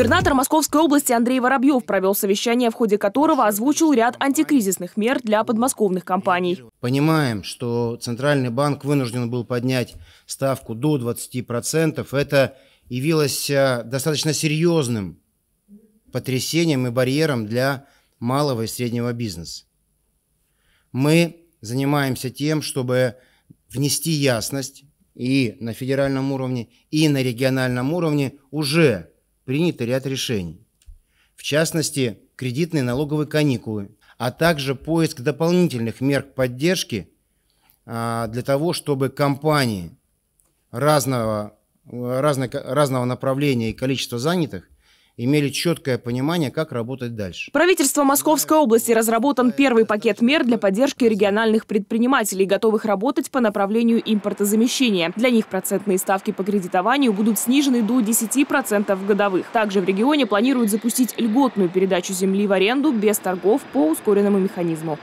Губернатор Московской области Андрей Воробьев провел совещание, в ходе которого озвучил ряд антикризисных мер для подмосковных компаний. Понимаем, что Центральный банк вынужден был поднять ставку до 20%. Это явилось э, достаточно серьезным потрясением и барьером для малого и среднего бизнеса. Мы занимаемся тем, чтобы внести ясность и на федеральном уровне, и на региональном уровне уже принято ряд решений. В частности, кредитные налоговые каникулы, а также поиск дополнительных мер поддержки а, для того, чтобы компании разного, разного, разного направления и количества занятых – имели четкое понимание, как работать дальше. Правительство Московской области разработан первый пакет мер для поддержки региональных предпринимателей, готовых работать по направлению импортозамещения. Для них процентные ставки по кредитованию будут снижены до 10% годовых. Также в регионе планируют запустить льготную передачу земли в аренду без торгов по ускоренному механизму.